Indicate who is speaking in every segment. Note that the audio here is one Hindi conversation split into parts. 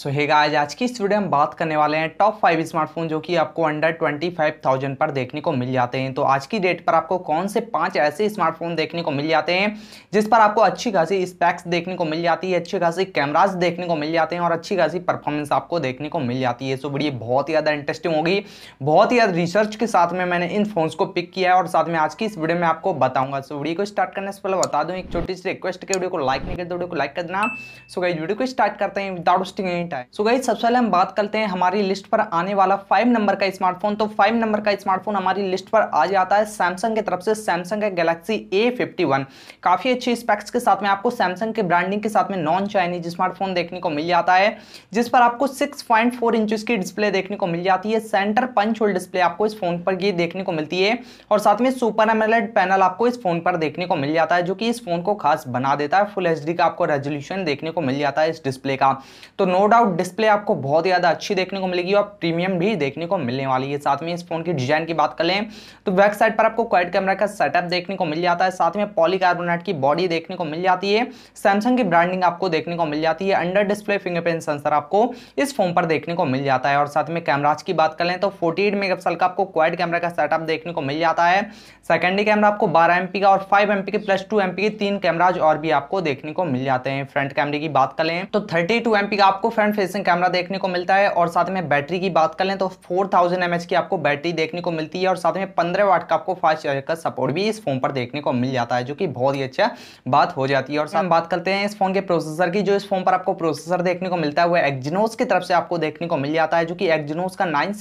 Speaker 1: सो so, हेगा hey आज की इस वीडियो में बात करने वाले हैं टॉप फाइव स्मार्टफोन जो कि आपको अंडर ट्वेंटी फाइव थाउजेंड पर देखने को मिल जाते हैं तो आज की डेट पर आपको कौन से पांच ऐसे स्मार्टफोन देखने को मिल जाते हैं जिस पर आपको अच्छी खासी स्पैक्स देखने को मिल जाती है अच्छे खासी कैमराज देखने को मिल जाते हैं और अच्छी खासी परफॉर्मेंस आपको देखने को मिल जाती है सो वीडियो बहुत ही ज़्यादा इंटरेस्टिंग होगी बहुत ही ज़्यादा रिसर्च के साथ में मैंने इन फोन्स को पिक किया है और साथ में आज की इस वीडियो में आपको बताऊंगा सो वीडियो को स्टार्ट करने से पहले बता दूँ एक छोटी सी रिक्वेस्ट के वीडियो को लाइक नहीं कर दो वीडियो को लाइक कर देना सो गाइज वीडियो को स्टार्ट करते हैं विदाउट पॉइंट है सो गई सबसे पहले हम बात करते हैं हमारी लिस्ट पर आने वाला फाइव नंबर का स्मार्टफोन तो फाइव नंबर का स्मार्टफोन हमारी लिस्ट पर आ जाता है सैमसंग की तरफ से सैमसंग का गैलेक्सी ए काफ़ी अच्छी स्पेक्स के साथ में आपको सैमसंग के ब्रांडिंग के साथ में नॉन चाइनीज स्मार्टफोन देखने को मिल जाता है जिस पर आपको सिक्स पॉइंट फोर इंचज की डिस्प्ले देखने को मिल जाती है सेंटर पंच होल डिस्प्ले आपको इस फोन पर ये देखने को मिलती है और साथ में सुपर एमरेड पैनल आपको इस फोन पर देखने को मिल जाता है जो कि इस फोन को खास बना देता है फुल एच का आपको रेजोल्यूशन देखने को मिल जाता है इस डिस्प्ले का तो नो डाउट आउट डिस्प्ले आपको बहुत ज़्यादा अच्छी देखने को मिलेगी और प्रीमियम भी देखने को मिलने वाली है साथ में इस फोन की डिजाइन की बात कर लें तो बैक साइड पर आपको क्वाइट कैमरा का सेटअप देखने को मिल जाता है साथ में पॉलीकार्बोनेट की बॉडी देखने को मिल जाती है सैमसंग की ब्रांडिंग आपको देखने को मिल जाती है अंडर डिस्प्ले फिंगरप्रिंट सेंसर आपको इस फोन पर देखने को मिल जाता है और साथ में कैमराज की बात कर लें तो फोर्टी एट का आपको क्वाइट कैमरा का सेटअप देखने को मिल जाता है सेकेंडरी कैमरा आपको बारह एम का और फाइव एम के प्लस टू एम के तीन कैमराज और भी आपको देखने को मिल जाते हैं फ्रंट कैमरे की बात कर लें तो थर्टी टू का आपको फ्रंट फेसिंग कैमरा देखने को मिलता है और साथ में बैटरी की बात कर लें तो 4000 थाउजेंड की आपको बैटरी देखने को मिलती है और साथ में 15 वाट का आपको फास्ट चार्जर का सपोर्ट भी इस फोन पर देखने को मिल जाता है जो कि बहुत ही अच्छा बात हो जाती है और हम बात करते हैं इस फोन के प्रोसेसर की जो इस फोन पर आपको प्रोसेसर देखने को मिलता है वो एक्जिनोस की तरफ से आपको देखने को मिल जाता है जो कि एक्जिनोस का नाइन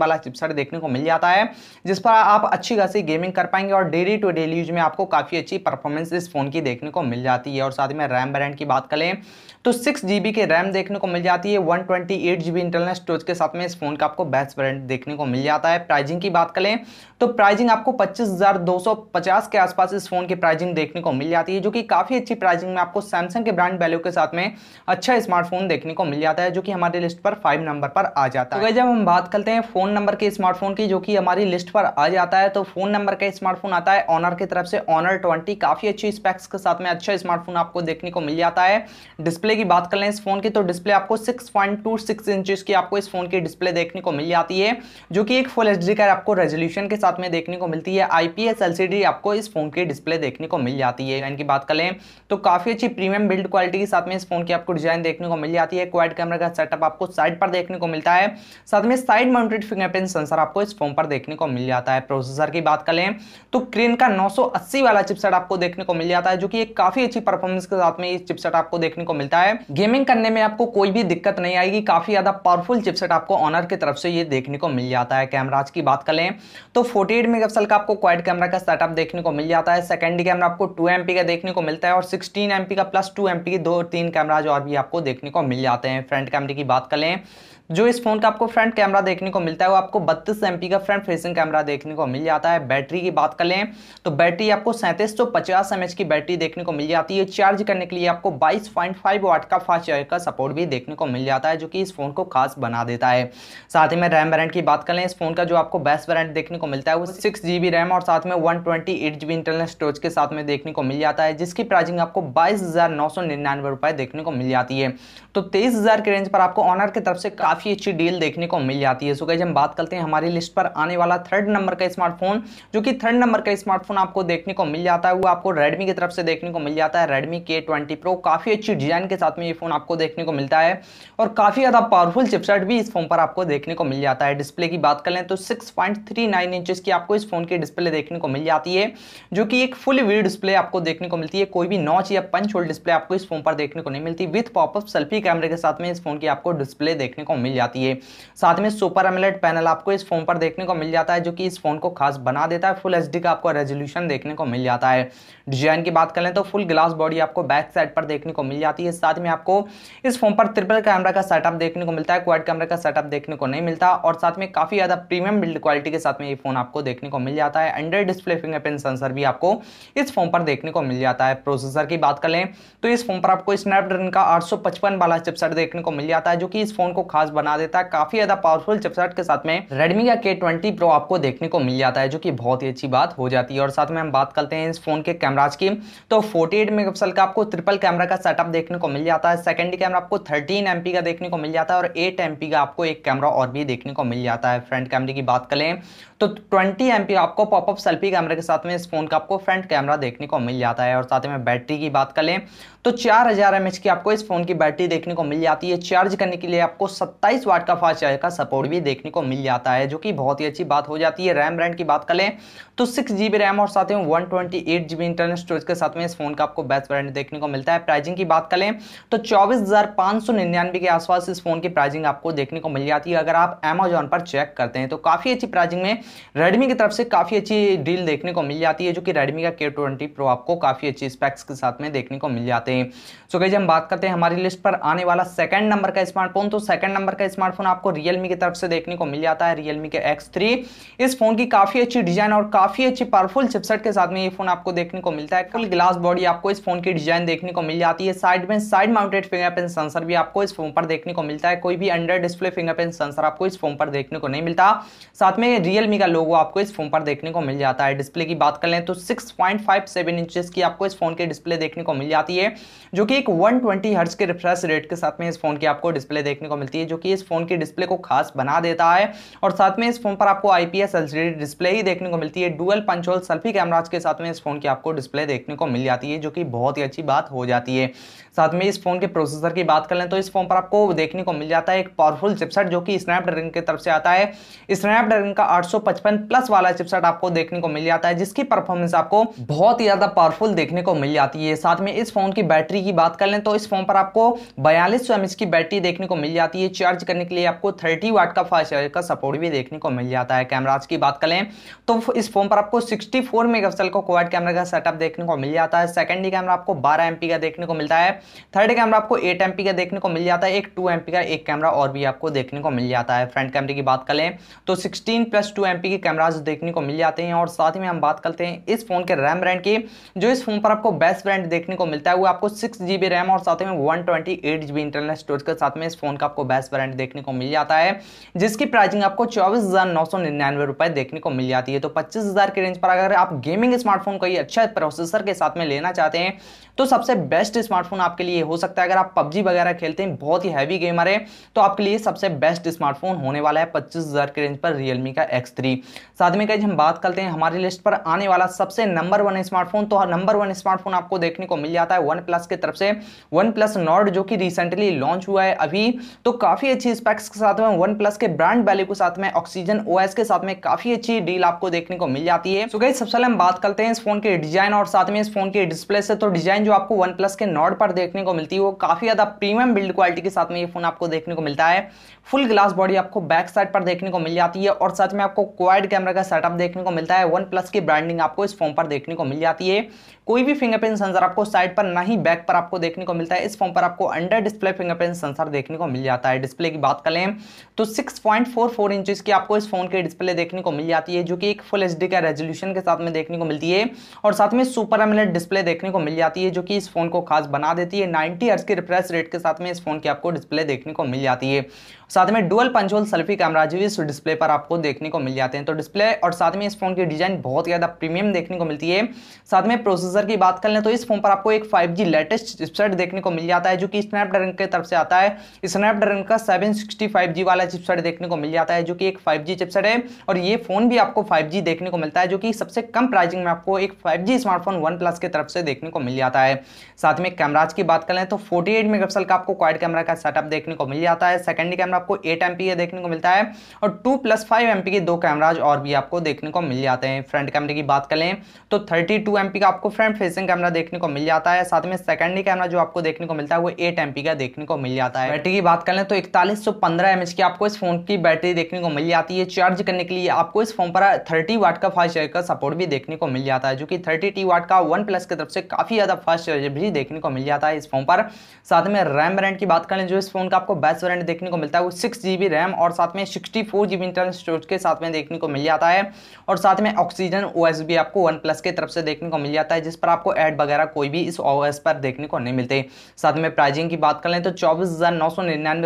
Speaker 1: वाला चिपसेट देखने को मिल जाता है जिस पर आप अच्छी खासी गेमिंग कर पाएंगे और डेली टू डेली यूज में आपको काफ़ी अच्छी परफॉर्मेंस इस फोन की देखने को मिल जाती है और साथ में रैम ब्रांड की बात करें तो सिक्स जीबी के रैम देखने को मिल जाती है one twenty eight G B internal storage के साथ में इस फोन का आपको बेस्ट ब्रांड देखने को मिल जाता है प्राइजिंग की बात करें तो प्राइजिंग आपको पच्चीस हज़ार दो सौ पचास के आसपास इस फोन की प्राइजिंग देखने को मिल जाती है जो कि काफ़ी अच्छी प्राइजिंग में आपको सैमसंग के ब्रांड वैल्यू के साथ में अच्छा स्मार्टफोन देखने को मिल जाता है जो कि हमारी लिस्ट पर फाइव नंबर पर आ जाता है तो जब हम बात करते हैं फ़ोन नंबर के स्मार्टफोन की जो कि हमारी लिस्ट पर आ जाता है तो फ़ोन नंबर का स्मार्टफोन आता है ऑनर की तरफ से ऑनर ट्वेंटी काफ़ी अच्छी स्पेक्स के साथ में अच्छा स्मार्टफोन आपको देखने को मिल जाता है डिस्प्ले की बात कर लें इस फोन की तो डिस्प्ले आपको 6.26 इंचेस की आपको इस फोन की डिस्प्ले देखने को मिल जाती है जो कि एक फुल एच का आपको रेजोल्यूशन के साथ में देखने को मिलती है आईपीएस एलसीडी आपको इस फोन की डिस्प्ले देखने को मिल जाती है इनकी बात करें तो काफ़ी अच्छी प्रीमियम बिल्ड क्वालिटी के साथ में इस फोन की आपको डिजाइन देखने को मिल जाती है क्वाइट कैमरा का सेटअप आपको साइड पर देखने को मिलता है साथ में साइड माउंटेड फिंगरप्रिंट सेंसर आपको इस फोन पर देखने को मिल जाता है प्रोसेसर की बात करें तो क्रेन का 980 वाला चिपसेट आपको देखने को मिल जाता है जो कि एक काफी अच्छी परफॉर्मेंस के साथ में इस चिपसेट आपको देखने को मिलता है गेमिंग करने में आपको कोई कोई भी दिक्कत नहीं आएगी काफ़ी ज़्यादा पावरफुल चिपसेट आपको ऑनर की तरफ से ये देखने को मिल जाता है कैमराज की बात करें तो 48 एट का आपको क्वाइट कैमरा का सेटअप देखने को मिल जाता है सेकेंड कैमरा आपको टू एम का देखने को मिलता है और सिक्सटीन एम का प्लस टू एम की दो तीन कैमराज और भी आपको देखने को मिल जाते हैं फ्रंट कैमरे की बात करें जो इस फोन का आपको फ्रंट कैमरा देखने को मिलता है वो आपको बत्तीस एम का फ्रंट फेसिंग कैमरा देखने को मिल जाता है बैटरी की बात कर लें तो बैटरी आपको सैंतीस सौ पचास एम की बैटरी देखने को मिल जाती है चार्ज करने के लिए आपको बाईस पॉइंट फाइव वाट का फास्ट चार्ज का सपोर्ट भी देखने को मिल जाता है जो कि इस फोन को खास बना देता है साथ ही में रैम ब्रांड की बात कर लें इस फोन का जो आपको बेस्ट ब्रांड देखने को मिलता है वो सिक्स रैम और साथ में वन इंटरनल स्टोरेज के साथ में देखने को मिल जाता है जिसकी प्राइसिंग आपको बाईस देखने को मिल जाती है तो तेईस के रेंज पर आपको ऑनर की तरफ से काफी काफ़ी अच्छी डील देखने को मिल जाती है सो गाइज हम बात करते हैं हमारी लिस्ट पर आने वाला थर्ड नंबर का स्मार्टफोन जो कि थर्ड नंबर का स्मार्टफोन आपको देखने को मिल जाता है वो आपको रेडमी की तरफ से देखने को मिल जाता है रेडमी के ट्वेंटी प्रो काफ़ी अच्छी डिजाइन के साथ में ये फोन आपको देखने को मिलता है और काफ़ी ज़्यादा पावरफुल चिपसेट भी इस फोन पर आपको देखने को मिल जाता है डिस्प्ले की बात कर लें तो सिक्स पॉइंट की आपको इस फोन की डिस्प्ले देखने को मिल जाती है जो कि एक फुल व्यू डिस्प्ले आपको देखने को मिलती है कोई भी नॉच या पंच होल्ड डिस्प्ले आपको इस फोन पर देखने को नहीं मिलती विथ पॉपअप सेल्फी कैमरे के साथ में इस फोन की आपको डिस्प्ले देखने को मिल मिल जाती है साथ में सुपर एमलेट पैनल आपको इस फोन पर देखने को मिल जाता है जो कि इस फोन को खास बना देता है फुल एच का आपको रेजोल्यूशन देखने को मिल जाता है डिजाइन की बात करें तो फुल ग्लास बॉडी आपको बैक साइड पर देखने को मिल जाती है साथ में आपको इस फोन पर ट्रिपल कैमरा का सेटअप देखने को मिलता है क्वाड कैमरा का सेटअप देखने को नहीं मिलता और साथ में काफ़ी ज़्यादा प्रीमियम बिल्ड क्वालिटी के साथ में ये फोन आपको देखने को मिल जाता है एंड्रॉइड डिस्प्ले फिंगरप्रिंट सेंसर भी आपको इस फोन पर देखने को मिल जाता है प्रोसेसर की बात कर लें तो इस फोन पर आपको स्नैपड्रैगन का आठ वाला चिपसेट देखने को मिल जाता है जो कि इस फोन को खास बना देता है काफी ज्यादा पावरफुल चिपसेट के साथ में रेडमी का के ट्वेंटी प्रो आपको देखने को मिल जाता है जो कि बहुत ही अच्छी बात हो जाती है और साथ में हम बात करते हैं इस फोन के कैमराज की तो 48 मेगापिक्सल का आपको ट्रिपल कैमरा का सेटअप देखने को मिल जाता है सेकेंडरी कैमरा आपको थर्टीन एम का देखने को मिल जाता है और एट एम का आपको एक कैमरा और भी देखने को मिल जाता है फ्रंट कैमरे की बात करें तो ट्वेंटी एम आपको पॉपअप सेल्फी कैमरे के साथ में इस फोन का आपको फ्रंट कैमरा देखने को मिल जाता है और साथ में बैटरी की बात करें तो चार हज़ार एम की आपको इस फ़ोन की बैटरी देखने को मिल जाती है चार्ज करने के लिए आपको सत्ताईस वाट का फास्ट चार्ज का सपोर्ट भी देखने को मिल जाता है जो कि बहुत ही अच्छी बात हो जाती है रैम ब्रांड की बात कर लें तो सिक्स जी रैम और साथ में वन ट्वेंटी इंटरनल स्टोरेज के साथ में इस फोन का आपको बेस्ट ब्रांड देखने को मिलता है प्राइजिंग की बात करें तो चौबीस के आसपास इस फोन की प्राइजिंग आपको देखने को मिल जाती है अगर आप एमेजोन पर चेक करते हैं तो काफ़ी अच्छी प्राइजिंग में रेडमी की तरफ से काफ़ी अच्छी डील देखने को मिल जाती है जो कि रेडमी का के ट्वेंटी प्रो आपको काफ़ी अच्छी स्पेक्स के साथ में देखने को मिल जाते हैं हैं सो कहीं हम बात करते हैं हमारी लिस्ट पर आने वाला सेकंड नंबर का स्मार्टफोन तो सेकंड नंबर का स्मार्टफोन आपको रियलमी की तरफ से देखने को मिल जाता है रियलमी के एक्स थ्री इस फोन की काफी अच्छी डिजाइन और काफी अच्छी पावरफुल चिपसेट के साथ में ये फोन आपको देखने को मिलता है फुल ग्लास बॉडी आपको इस फोन की डिजाइन देखने को मिल जाती है साइड में साइड माउंटेड फिंगरप्रिंट सेंसर भी आपको इस फोन पर देखने को मिलता है कोई भी अंडर डिस्प्ले फिंगरप्रिंट सेंसर आपको इस फोन पर देखने को नहीं मिलता साथ में रियलमी का लोगो आपको इस फोन पर देखने को मिल जाता है डिस्प्ले की बात कर लें तो six point five seven inches की आपको इस फोन की डिस्प्ले देखने को मिल जाती है जो कि एक 120 ट्वेंटी हर्ट्स के रिफ्रेश रेट के साथ में इस फोन की आपको डिस्प्ले देखने को मिलती है जो कि इस फोन की डिस्प्ले को खास बना देता है और साथ में इस फोन पर आपको I P S L C D display ही देखने को मिलती है डुअल पंचोल सेल्फी कैमराज के साथ में इस फोन की आपको डिस्प्ले देखने को मिल जाती है जो कि बहुत ही अच्छी बात हो जाती है साथ में इस फोन के प्रोसेसर की बात कर लें तो इस फोन पर आपको देखने को मिल जाता है एक पावरफुल चिपसेट जो कि स्नैपड्रैगन की तरफ से आता है स्नैपड्रैगन का 855 प्लस वाला चिपसेट आपको देखने को मिल जाता है जिसकी परफॉर्मेंस आपको बहुत ही ज्यादा पावरफुल देखने को मिल जाती है साथ में इस फोन की बैटरी की बात कर लें तो इस फोन पर आपको बयालीस सौ की बैटरी देखने को मिल जाती है चार्ज करने के लिए आपको थर्टी वाट का फास्ट चार्ज का सपोर्ट भी देखने को मिल जाता है कैमराज की बात कर लें तो इस फोन पर आपको सिक्सटी मेगापिक्सल का क्वाड कैमरा का सेटअप देखने को मिल जाता है सेकेंडरी कैमरा आपको बारह एम का देखने को मिलता है थर्ड कैमरा आपको एट एम का देखने को मिल जाता है एक टू एम का एक कैमरा और भी आपको देखने को मिल जाता है फ्रंट कैमरे की बात कर लें तो सिक्सटीन प्लस टू एम के कैमराज देखने को मिल जाते हैं और साथ ही में हम बात करते हैं इस फोन के रैम ब्रांड की जो इस फोन पर आपको बेस्ट ब्रांड देखने को मिलता है वो आपको सिक्स जी रैम और साथ में one twenty eight G internal storage के साथ में इस फोन का आपको बेस्ट ब्रांड देखने को मिल जाता है जिसकी प्राइसिंग आपको चौबीस हज़ार नौ सौ निन्यानवे रुपए देखने को मिल जाती है तो पच्चीस हज़ार के रेंज पर अगर आप गेमिंग स्मार्टफोन कोई अच्छा प्रोसेसर के साथ में लेना चाहते हैं तो सबसे बेस्ट स्मार्टफोन आपके लिए हो सकता है अगर आप पबजी वगैरह खेलते हैं बहुत ही हैवी गेमर है तो आपके लिए सबसे बेस्ट स्मार्टफोन होने वाला है पच्चीस हज़ार के रेंज पर रियलमी का एक्स थ्री साथ में कहीं हम बात करते हैं हमारी लिस्ट पर आने वाला सबसे नंबर वन स्मार्टफोन तो नंबर वन स्मार्टफोन आपको देखने को मिल जाता है वन प्लस की तरफ से वन प्लस नॉर्ड जो कि रिसेंटली लॉन्च हुआ है अभी तो काफ़ी अच्छी स्पेक्स के साथ में वन प्लस के ब्रांड वैल्यू के साथ में ऑक्सीजन ओ के साथ में काफ़ी अच्छी डील आपको देखने को मिल जाती है सो सबसे पहले हम बात करते हैं इस फोन के डिजाइन और साथ में इस फोन के डिस्प्ले से तो डिजाइन जो आपको वन प्लस के नॉर्ड पर देखने को मिलती है वो काफ़ी ज़्यादा प्रीमियम बिल्ड क्वालिटी के साथ में ये फोन आपको देखने को मिलता है फुल ग्लास बॉडी आपको बैक साइड पर देखने को मिल जाती है और साथ में आपको क्वाइड कैमरा का सेटअप देखने को मिलता है वन प्लस की ब्रांडिंग आपको इस फोन पर देखने को मिल जाती है कोई भी फिंगरप्रिंट सेंसर आपको साइड पर नहीं बैक पर आपको देखने को मिलता है इस फोन पर आपको अंडर डिस्प्ले फिंगरप्रिंट सेंसर देखने को मिल जाता है डिस्प्ले की बात करें तो 6.44 पॉइंट की आपको इस फोन की डिस्प्ले देखने को मिल जाती है जो कि एक फुल एच डी का रेजोल्यूशन के साथ में देखने को मिलती है और साथ में सुपर एमिलेट डिस्प्ले देखने को मिल जाती है जो कि इस फोन को खास बना देती है नाइनटी हर्स की रिफ्रेश रेट के साथ में इस फोन की आपको डिस्प्ले देखने को मिल जाती है साथ में डुअल पंचोल सेल्फी कैमरा जो इस डिस्प्ले पर आपको देखने को मिल जाते हैं तो डिस्प्ले और साथ में इस फोन की डिजाइन बहुत ज़्यादा प्रीमियम देखने को मिलती है साथ में प्रोसेसर की बात कर लें तो इस फोन पर आपको एक 5G लेटेस्ट चिपसेट देखने को मिल जाता है जो कि स्नैपड्रैगन की तरफ से आता है स्नैपड्रैगन का सेवन सिक्सटी वाला चिपसेट देखने को मिल जाता है जो कि एक फाइव चिपसेट है और ये फोन भी आपको फाइव देखने को मिलता है जो कि सबसे कम प्राइसिंग में आपको एक फाइव स्मार्टफोन वन प्लस की तरफ से देखने को मिल जाता है साथ में कैमराज की बात करें तो फोर्टी एट का आपको क्वाइट कैमरा का सेटअप देखने को मिल जाता है सेकेंडरी कैमरा आपको एट एम का देखने को मिलता है और टू प्लस फाइव एम के दो कैमराज और भी आपको देखने को मिल जाते हैं फ्रंट कैमरे की बात करें तो थर्टी टू एम का आपको फ्रंट फेसिंग कैमरा देखने को मिल जाता है साथ में में सेकेंडरी कैमरा जो आपको देखने को मिलता है वो एट एमपी का देखने को मिल जाता है बैटरी की बात कर ले तो इकतालीस सौ पंद्रह एमएच की आपको इस फोन की बैटरी देखने को मिल जाती है चार्ज करने के लिए आपको इस फोन पर थर्टी वाट का फास्ट चार्जर का सपोर्ट भी देखने को मिल जाता है जो कि थर्टी टी वाट का वन प्लस की तरफ से काफ़ी ज़्यादा फास्ट चार्जर भी देखने को मिल जाता है इस फोन पर साथ में रैम ब्रांड की बात कर लें जो इस फोन का आपको बेस्ट ब्रांड देखने को मिलता है वो सिक्स जीबी रैम और साथ में sixty four GB internal storage के साथ में देखने को मिल जाता है और साथ में ऑक्सीजन ओ आपको वन प्लस की तरफ से देखने को मिल जाता है जिस पर आपको एड वगैरह कोई भी इस ओ पर देखने को नहीं मिलते साथ में प्राइजिंग की बात कर लें तो चौबीस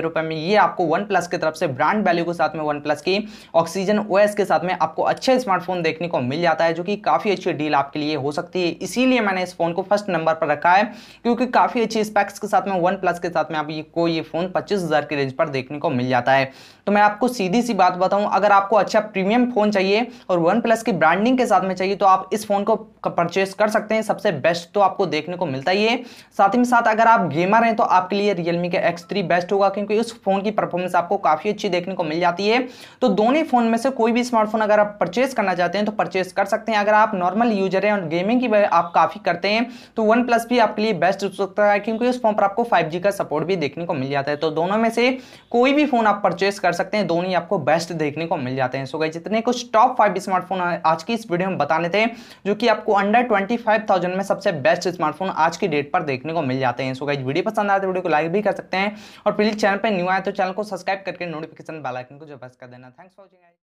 Speaker 1: रुपए में ये आपको वन प्लस की तरफ से ब्रांड वैल्यू के साथ में वन प्लस की ऑक्सीजन ओएस के साथ में आपको अच्छे स्मार्टफोन देखने को मिल जाता है जो कि काफ़ी अच्छी डील आपके लिए हो सकती है इसीलिए मैंने इस फोन को फर्स्ट नंबर पर रखा है क्योंकि काफ़ी अच्छी स्पेक्स के साथ में वन प्लस के साथ में आपको ये फ़ोन पच्चीस हज़ार की रेंज पर देखने को मिल जाता है तो मैं आपको सीधी सी बात बताऊं अगर आपको अच्छा प्रीमियम फ़ोन चाहिए और वन प्लस की ब्रांडिंग के साथ में चाहिए तो आप इस फ़ोन को परचेस कर सकते हैं सबसे बेस्ट तो आपको देखने को मिलता ही है चाहिए साथ ही साथ अगर आप गेमर हैं तो आपके लिए रियलमी का एक्स थ्री बेस्ट होगा क्योंकि उस फोन की परफॉर्मेंस आपको काफ़ी अच्छी देखने को मिल जाती है तो दोनों फोन में से कोई भी स्मार्टफोन अगर आप परचेज करना चाहते हैं तो परचेज कर सकते हैं अगर आप नॉर्मल यूजर हैं और गेमिंग की आप काफ़ी करते हैं तो वन प्लस भी आपके लिए बेस्ट हो सकता है क्योंकि उस फोन पर आपको फाइव का सपोर्ट भी देखने को मिल जाता है तो दोनों में से कोई भी फोन आप परचेज कर सकते हैं दोनों ही आपको बेस्ट देखने को मिल जाते हैं सो गए जितने कुछ टॉप फाइव स्मार्टफोन आज की इस वीडियो में बताने थे जो कि आपको अंडर ट्वेंटी में सबसे बेस्ट स्मार्टफोन आज की डेट पर देखने को मिल जाते हैं सो गाइज वीडियो पसंद आए तो वीडियो को लाइक भी कर सकते हैं और प्लीज चैनल पर न्यू आए तो चैनल को सब्सक्राइब करके नोटिफिकेशन बेल आइकन को जो प्रेस कर देना थैंक्स फॉर वॉचिंग